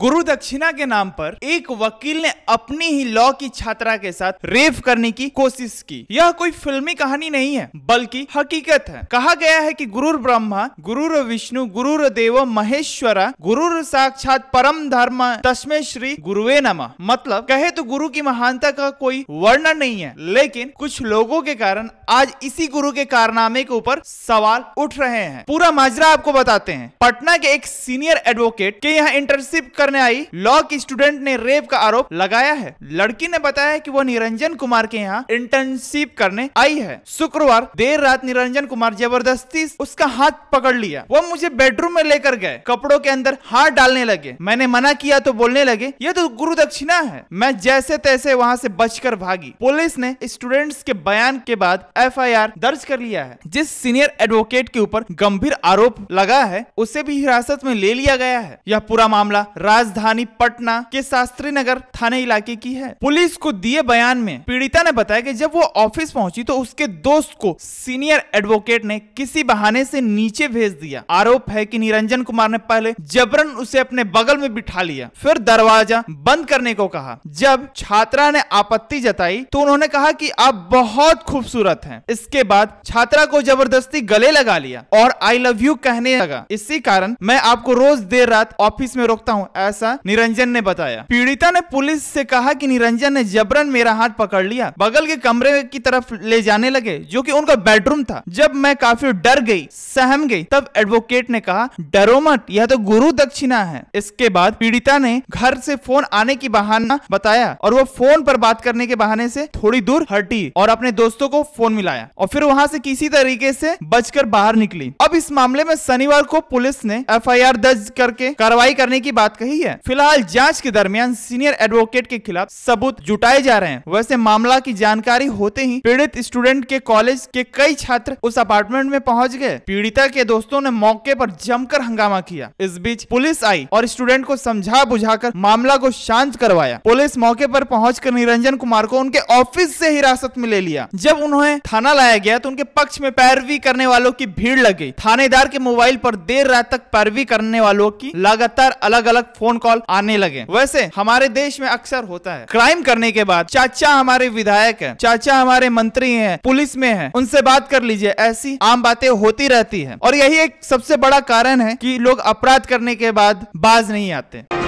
गुरु दक्षिणा के नाम पर एक वकील ने अपनी ही लॉ की छात्रा के साथ रेप करने की कोशिश की यह कोई फिल्मी कहानी नहीं है बल्कि हकीकत है कहा गया है कि गुरुर ब्रह्मा गुरुर विष्णु गुरुर देव महेश्वरा गुरुर साक्षात परम धर्म तस्मे श्री गुरुवे नमा मतलब कहे तो गुरु की महानता का कोई वर्णन नहीं है लेकिन कुछ लोगों के कारण आज इसी गुरु के कारनामे के ऊपर सवाल उठ रहे हैं पूरा माजरा आपको बताते हैं पटना के एक सीनियर एडवोकेट के यहाँ इंटर्नशिप कर करने आई लॉ की स्टूडेंट ने रेप का आरोप लगाया है लड़की ने बताया कि वो निरंजन कुमार के यहाँ इंटर्नशिप करने आई है शुक्रवार देर रात निरंजन कुमार जबरदस्ती उसका हाथ पकड़ लिया वो मुझे बेडरूम में लेकर गए कपड़ों के अंदर हाथ डालने लगे मैंने मना किया तो बोलने लगे ये तो गुरु दक्षिणा है मैं जैसे तैसे वहाँ से बचकर भागी पुलिस ने स्टूडेंट्स के बयान के बाद एफ दर्ज कर लिया है जिस सीनियर एडवोकेट के ऊपर गंभीर आरोप लगा है उसे भी हिरासत में ले लिया गया है यह पूरा मामला राज राजधानी पटना के शास्त्री नगर थाने इलाके की है पुलिस को दिए बयान में पीड़िता ने बताया कि जब वो ऑफिस पहुंची तो उसके दोस्त को सीनियर एडवोकेट ने किसी बहाने से नीचे भेज दिया आरोप है कि निरंजन कुमार ने पहले जबरन उसे अपने बगल में बिठा लिया फिर दरवाजा बंद करने को कहा जब छात्रा ने आपत्ति जताई तो उन्होंने कहा कि आप बहुत खूबसूरत हैं इसके बाद छात्रा को जबरदस्ती गले लगा लिया और आई लव यू कहने लगा इसी कारण मैं आपको रोज देर रात ऑफिस में रोकता हूँ ऐसा निरंजन ने बताया पीड़िता ने पुलिस से कहा कि निरंजन ने जबरन मेरा हाथ पकड़ लिया बगल के कमरे की तरफ ले जाने लगे जो कि उनका बेडरूम था जब मैं काफी डर गई सहम गई तब एडवोकेट ने कहा डरो मत यह तो गुरु दक्षिणा है इसके बाद पीड़िता ने घर से फोन आने की बहाना बताया और वो फोन पर बात करने के बहाने से थोड़ी दूर हटी और अपने दोस्तों को फोन मिलाया और फिर वहां से किसी तरीके से बचकर बाहर निकली अब इस मामले में शनिवार को पुलिस ने एफ दर्ज करके कार्रवाई करने की बात कही रही है फिलहाल जांच के दरमियान सीनियर एडवोकेट के खिलाफ सबूत जुटाए जा रहे हैं वैसे मामला की जानकारी होते ही पीड़ित स्टूडेंट के कॉलेज के कई छात्र उस अपार्टमेंट में पहुंच गए पीड़िता के दोस्तों ने मौके पर जमकर हंगामा किया इस बीच पुलिस आई और स्टूडेंट को समझा बुझाकर मामला को शांत करवाया पुलिस मौके पर पहुंचकर निरंजन कुमार को उनके ऑफिस से हिरासत में ले लिया जब उन्हें थाना लाया गया तो उनके पक्ष में पैरवी करने वालों की भीड़ लग गई थानेदार के मोबाइल पर देर रात तक पैरवी करने वालों की लगातार अलग अलग फोन फोन कॉल आने लगे वैसे हमारे देश में अक्सर होता है क्राइम करने के बाद चाचा हमारे विधायक है चाचा हमारे मंत्री है पुलिस में है उनसे बात कर लीजिए ऐसी आम बातें होती रहती है और यही एक सबसे बड़ा कारण है की लोग अपराध करने के बाद बाज नहीं आते